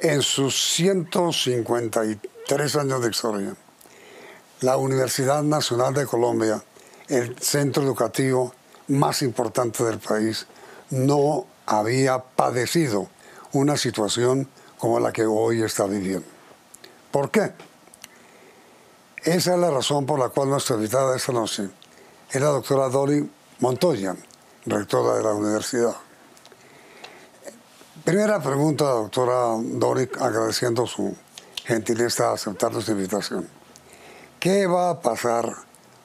en sus 153 años de historia. La Universidad Nacional de Colombia, el centro educativo más importante del país, no había padecido una situación como la que hoy está viviendo. ¿Por qué? Esa es la razón por la cual nuestra invitada esta noche es la doctora Dori Montoya, rectora de la universidad. Primera pregunta, doctora Doric, agradeciendo su gentileza a aceptar nuestra invitación. ¿Qué va a pasar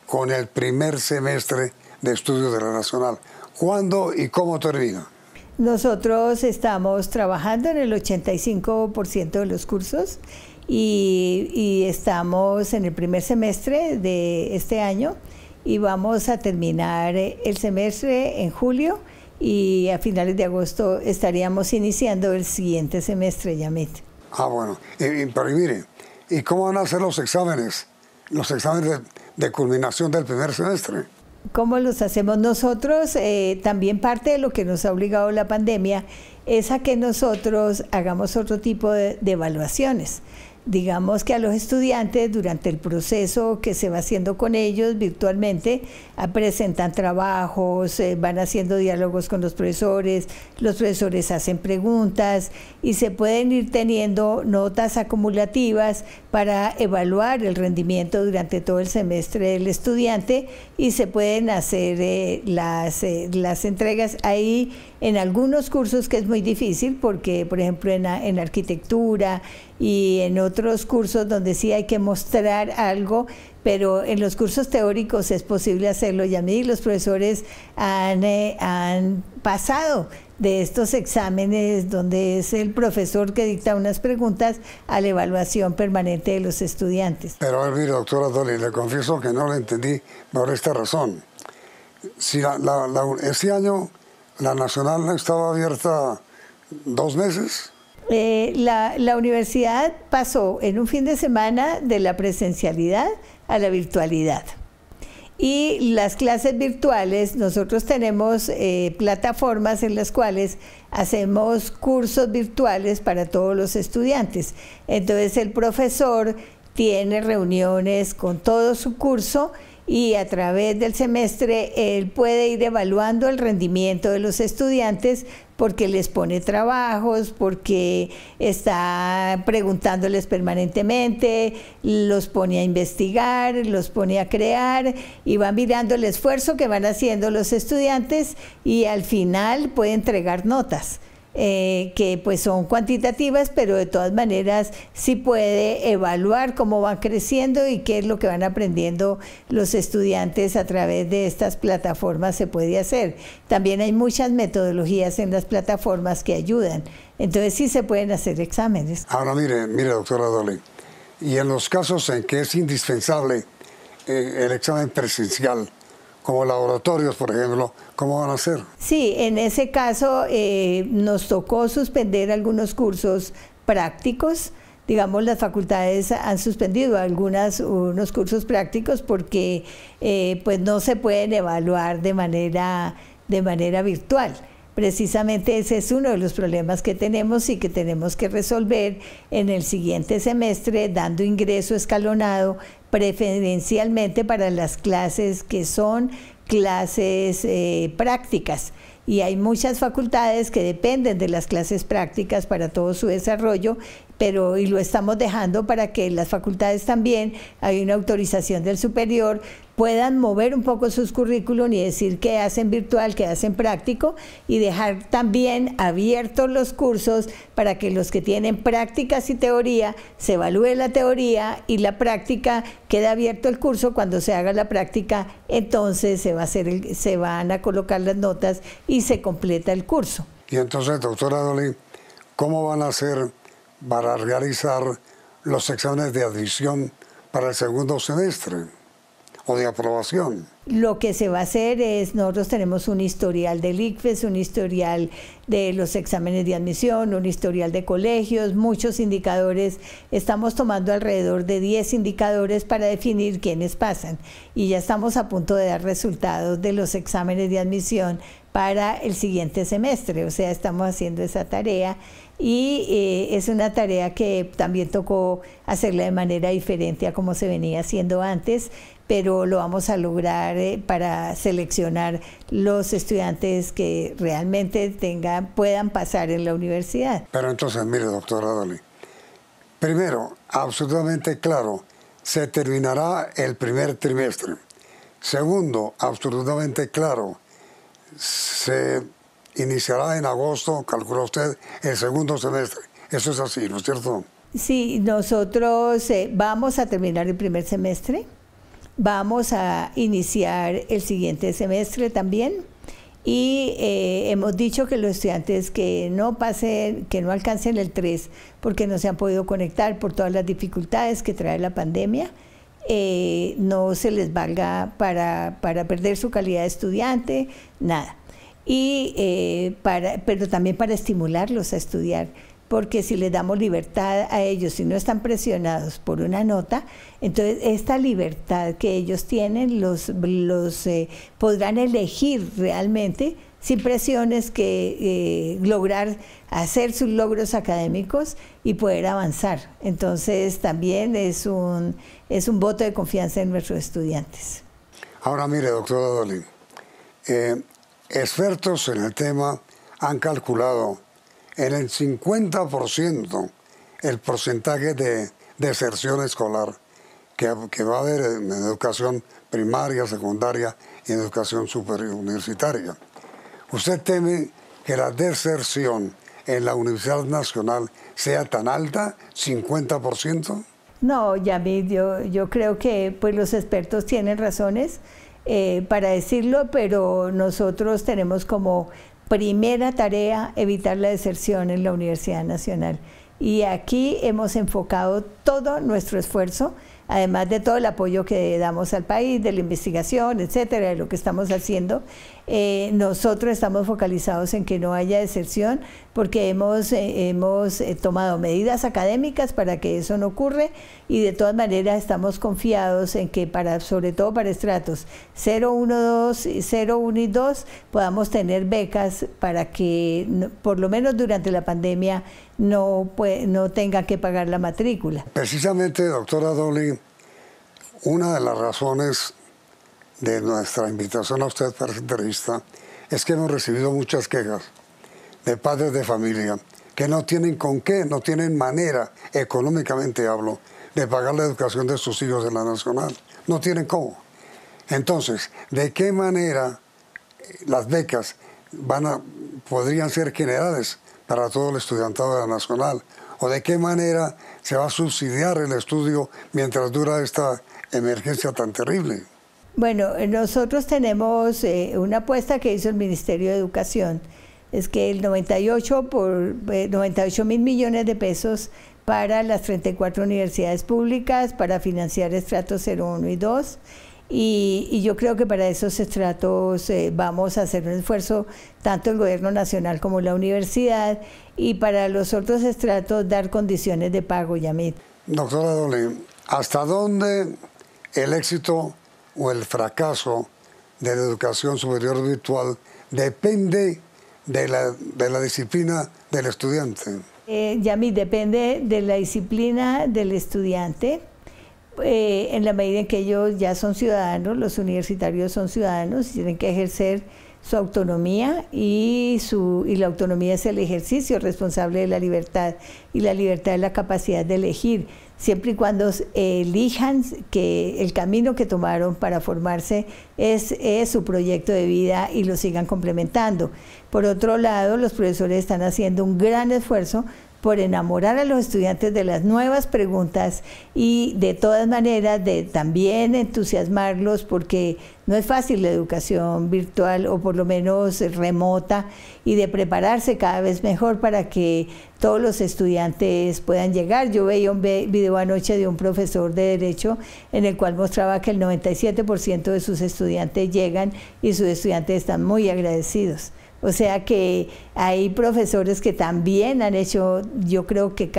con el primer semestre de estudios de la Nacional? ¿Cuándo y cómo termina? Nosotros estamos trabajando en el 85% de los cursos y, y estamos en el primer semestre de este año y vamos a terminar el semestre en julio y a finales de agosto estaríamos iniciando el siguiente semestre, Yamit. Ah, bueno. Y, pero mire, ¿y cómo van a ser los exámenes? Los exámenes de, culminación del primer semestre. ¿Cómo los hacemos nosotros? Eh, también parte de lo que nos ha obligado la pandemia es a que nosotros hagamos otro tipo de evaluaciones digamos que a los estudiantes durante el proceso que se va haciendo con ellos virtualmente, ah, presentan trabajos, eh, van haciendo diálogos con los profesores, los profesores hacen preguntas y se pueden ir teniendo notas acumulativas para evaluar el rendimiento durante todo el semestre del estudiante y se pueden hacer eh, las, eh, las entregas ahí en algunos cursos que es muy difícil porque, por ejemplo, en, en, arquitectura y en otros cursos donde sí hay que mostrar algo, pero en los cursos teóricos es posible hacerlo y a mí los profesores han, eh, pasado de estos exámenes donde es el profesor que dicta unas preguntas a la evaluación permanente de los estudiantes. Pero a doctora Dolly, le confieso que no lo entendí por esta razón. Si la, la, año la Nacional estaba abierta dos meses. Eh, la, universidad pasó en un fin de semana de la presencialidad a la virtualidad. Y las clases virtuales, nosotros tenemos eh, plataformas en las cuales hacemos cursos virtuales para todos los estudiantes. Entonces el profesor tiene reuniones con todo su curso y a través del semestre él puede ir evaluando el rendimiento de los estudiantes porque les pone trabajos, porque está preguntándoles permanentemente, los pone a investigar, los pone a crear y va mirando el esfuerzo que van haciendo los estudiantes y al final puede entregar notas. Eh, que pues son cuantitativas, pero de todas maneras sí puede evaluar cómo van creciendo y qué es lo que van aprendiendo los estudiantes a través de estas plataformas se puede hacer. También hay muchas metodologías en las plataformas que ayudan, entonces sí se pueden hacer exámenes. Ahora mire, mire doctora Dolly, y en los casos en que es indispensable eh, el examen presencial, como laboratorios, por ejemplo, ¿cómo van a ser? Sí, en ese caso eh, nos tocó suspender algunos cursos prácticos. Digamos, las facultades han suspendido algunas unos cursos prácticos porque eh, pues no se pueden evaluar de manera, de manera virtual. Precisamente ese es uno de los problemas que tenemos y que tenemos que resolver en el siguiente semestre dando ingreso escalonado preferencialmente para las clases que son clases eh, prácticas y hay muchas facultades que dependen de las clases prácticas para todo su desarrollo, pero y lo estamos dejando para que las facultades también, hay una autorización del superior, puedan mover un poco sus currículum y decir qué hacen virtual, qué hacen práctico y dejar también abiertos los cursos para que los que tienen prácticas y teoría se evalúe la teoría y la práctica queda abierto el curso cuando se haga la práctica entonces se va a hacer se van a colocar las notas y se completa el curso. Y entonces, doctora Dolly, ¿cómo van a hacer para realizar los exámenes de adición para el segundo semestre? de aprobación. Lo que se va a hacer es, nosotros tenemos un historial del ICFES, un historial de los exámenes de admisión, un historial de colegios, muchos indicadores. Estamos tomando alrededor de 10 indicadores para definir quiénes pasan y ya estamos a punto de dar resultados de los exámenes de admisión para el siguiente semestre, o sea, estamos haciendo esa tarea y eh, es una tarea que también tocó hacerla de manera diferente a como se venía haciendo antes, pero lo vamos a lograr eh, para seleccionar los estudiantes que realmente tengan, puedan pasar en la universidad. Pero entonces, mire, doctora Dolly, primero, absolutamente claro, se terminará el primer trimestre. Segundo, absolutamente claro, se iniciará en agosto, ¿calcula usted, el segundo semestre. Eso es así, ¿no es cierto? Sí, nosotros eh, vamos a terminar el primer semestre. Vamos a iniciar el siguiente semestre también y eh, hemos dicho que los estudiantes que no pasen, que no alcancen el 3 porque no se han podido conectar por todas las dificultades que trae la pandemia, eh, no se les valga para, perder su calidad de estudiante, nada. Y, eh, para, pero también para estimularlos a estudiar porque si les damos libertad a ellos si no están presionados por una nota, entonces esta libertad que ellos tienen los, eh, podrán elegir realmente sin presiones que eh, lograr hacer sus logros académicos y poder avanzar. Entonces también es un, es un voto de confianza en nuestros estudiantes. Ahora mire, doctora Dolly, eh, expertos en el tema han calculado en el 50% el porcentaje de deserción escolar que, va a haber en educación primaria, secundaria y en educación superior universitaria. ¿Usted teme que la deserción en la Universidad Nacional sea tan alta, 50%? No, Yamid, yo, yo creo que pues, los expertos tienen razones eh, para decirlo, pero nosotros tenemos como primera tarea evitar la deserción en la Universidad Nacional. Y aquí hemos enfocado todo nuestro esfuerzo, además de todo el apoyo que damos al país, de la investigación, etcétera, de lo que estamos haciendo eh, nosotros estamos focalizados en que no haya deserción porque hemos, eh, hemos eh, tomado medidas académicas para que eso no ocurre y de todas maneras estamos confiados en que para, sobre todo para estratos 0, 1, 2, 0, 1 y 2 podamos tener becas para que por lo menos durante la pandemia no, pues, no tenga que pagar la matrícula. Precisamente, doctora Dolly, una de las razones de nuestra invitación a usted para esta entrevista es que hemos recibido muchas quejas de padres de familia que no tienen con qué, no tienen manera, económicamente hablo, de pagar la educación de sus hijos en la nacional. No tienen cómo. Entonces, ¿de qué manera eh, las becas van a, podrían ser generales para todo el estudiantado de la nacional? ¿O de qué manera se va a subsidiar el estudio mientras dura esta emergencia tan terrible? Bueno, nosotros tenemos eh, una apuesta que hizo el Ministerio de Educación, es que el 98 por 98 eh, mil millones de pesos para las 34 universidades públicas para financiar estratos 0, 1 y 2. Y, yo creo que para esos estratos eh, vamos a hacer un esfuerzo tanto el gobierno nacional como la universidad y para los otros estratos dar condiciones de pago, Yamit. Doctora Dole, ¿hasta dónde el éxito o el fracaso de la educación superior virtual depende de la, de la disciplina del estudiante. Eh, Yami, depende de la disciplina del estudiante. Eh, en la medida en que ellos ya son ciudadanos, los universitarios son ciudadanos y tienen que ejercer su autonomía y, su, y la autonomía es el ejercicio responsable de la libertad y la libertad es la capacidad de elegir siempre y cuando elijan que el camino que tomaron para formarse es, es, su proyecto de vida y lo sigan complementando. Por otro lado, los profesores están haciendo un gran esfuerzo por enamorar a los estudiantes de las nuevas preguntas y de todas maneras de también entusiasmarlos porque no es fácil la educación virtual o por lo menos remota y de prepararse cada vez mejor para que todos los estudiantes puedan llegar. Yo veía un video anoche de un profesor de derecho en el cual mostraba que el 97% de sus estudiantes llegan y sus estudiantes están muy agradecidos. O sea que hay profesores que también han hecho, yo creo que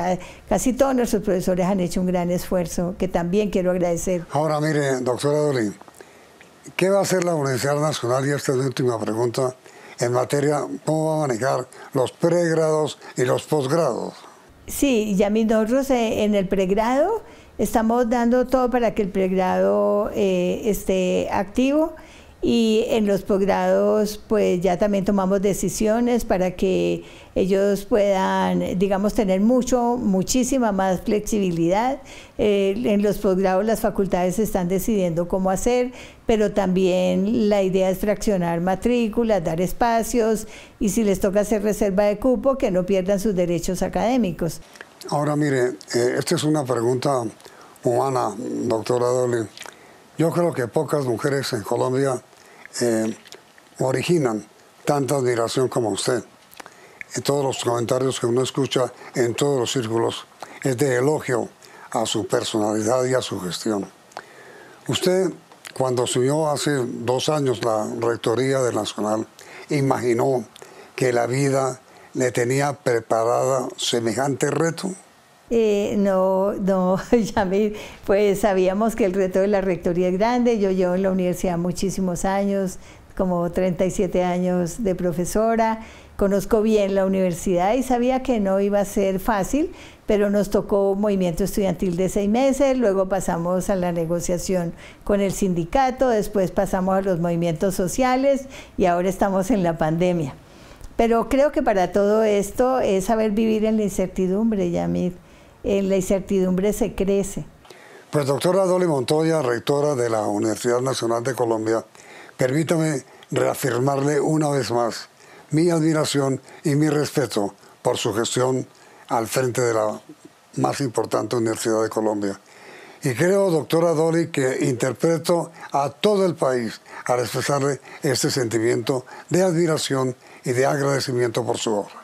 casi todos nuestros profesores han hecho un gran esfuerzo, que también quiero agradecer. Ahora mire, doctora Dolín, ¿qué va a hacer la Universidad Nacional? Y esta es la última pregunta en materia, ¿cómo va a manejar los pregrados y los posgrados? Sí, ya nosotros eh, en el pregrado estamos dando todo para que el pregrado eh, esté activo y en los posgrados pues ya también tomamos decisiones para que ellos puedan digamos tener mucho muchísima más flexibilidad eh, en los posgrados las facultades están decidiendo cómo hacer pero también la idea es fraccionar matrículas dar espacios y si les toca hacer reserva de cupo que no pierdan sus derechos académicos ahora mire eh, esta es una pregunta humana doctora Dolly yo creo que pocas mujeres en Colombia eh, originan tanta admiración como usted. En todos los comentarios que uno escucha en todos los círculos es de elogio a su personalidad y a su gestión. Usted, cuando subió hace dos años la rectoría del Nacional, imaginó que la vida le tenía preparada semejante reto. Eh, no, no, ya pues sabíamos que el reto de la rectoría es grande, yo llevo en la universidad muchísimos años, como 37 años de profesora, conozco bien la universidad y sabía que no iba a ser fácil, pero nos tocó un movimiento estudiantil de seis meses, luego pasamos a la negociación con el sindicato, después pasamos a los movimientos sociales y ahora estamos en la pandemia. Pero creo que para todo esto es saber vivir en la incertidumbre, Yamid en la incertidumbre se crece. Pues doctora Dolly Montoya, rectora de la Universidad Nacional de Colombia, permítame reafirmarle una vez más mi admiración y mi respeto por su gestión al frente de la más importante Universidad de Colombia. Y creo, doctora Dolly, que interpreto a todo el país al expresarle este sentimiento de admiración y de agradecimiento por su obra.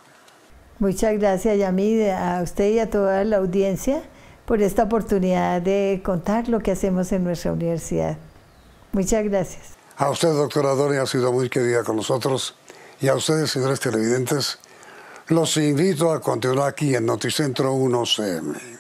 Muchas gracias, Yamid, a usted y a toda la audiencia por esta oportunidad de contar lo que hacemos en nuestra universidad. Muchas gracias. A usted, doctora Doria, ha sido muy querida con nosotros y a ustedes, señores televidentes, los invito a continuar aquí en Noticentro 1 CM.